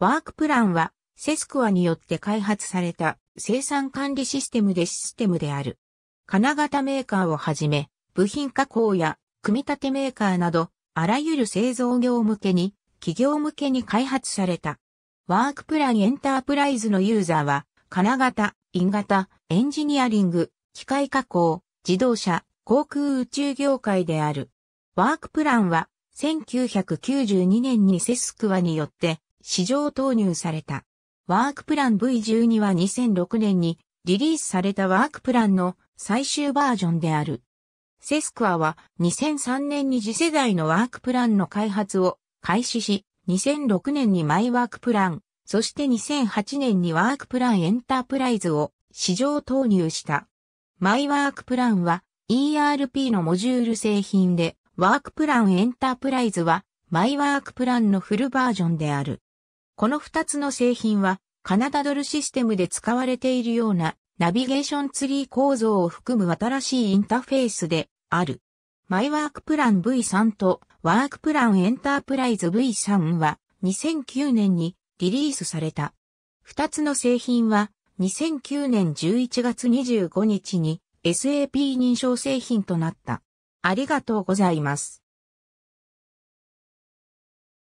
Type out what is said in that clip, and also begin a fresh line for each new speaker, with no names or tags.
ワークプランは、セスクワによって開発された生産管理システムでシステムである。金型メーカーをはじめ、部品加工や組み立てメーカーなど、あらゆる製造業向けに、企業向けに開発された。ワークプランエンタープライズのユーザーは、金型、印型、エンジニアリング、機械加工、自動車、航空宇宙業界である。ワークプランは、1992年にセスクワによって市場投入された。ワークプラン V12 は2006年にリリースされたワークプランの最終バージョンである。セスクアは2003年に次世代のワークプランの開発を開始し、2006年にマイワークプラン、そして2008年にワークプランエンタープライズを市場投入した。マイワークプランは ERP のモジュール製品で、ワークプランエンタープライズはマイワークプランのフルバージョンである。この2つの製品は、カナダドルシステムで使われているようなナビゲーションツリー構造を含む新しいインターフェースである。マイワークプラン V3 とワークプランエンタープライズ V3 は2009年にリリースされた。2つの製品は2009年11月25日に SAP 認証製品となった。ありがとうござ
います。